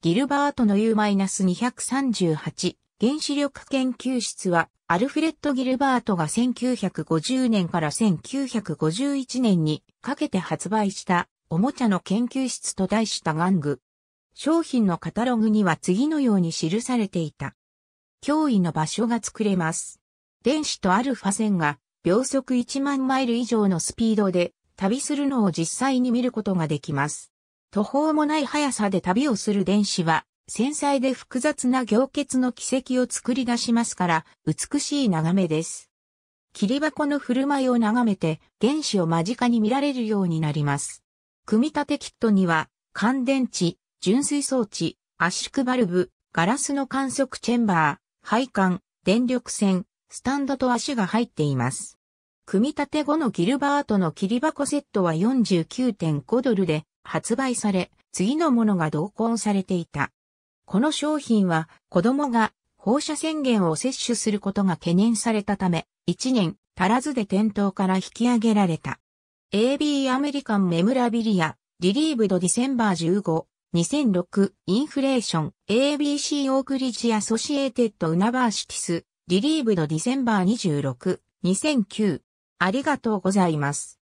ギルバートの U-238 原子力研究室は、アルフレッド・ギルバートが1950年から1951年にかけて発売したおもちゃの研究室と題した玩具。商品のカタログには次のように記されていた。脅威の場所が作れます。電子とアルファ線が秒速1万マイル以上のスピードで旅するのを実際に見ることができます。途方もない速さで旅をする電子は、繊細で複雑な凝結の軌跡を作り出しますから、美しい眺めです。切り箱の振る舞いを眺めて、原子を間近に見られるようになります。組み立てキットには、乾電池、純水装置、圧縮バルブ、ガラスの観測チェンバー、配管、電力線、スタンドと足が入っています。組み立て後のギルバートの切り箱セットは49.5ドルで、発売され、次のものが同梱されていた。この商品は子供が放射線源を摂取することが懸念されたため、1年足らずで店頭から引き上げられた。AB アメリカンメムラビリア、リリーブドディセンバー15、2006インフレーション ABC オークリッジアソシエーテッドウナバーシティスリリーブドディセンバー26 2009ありがとうございます。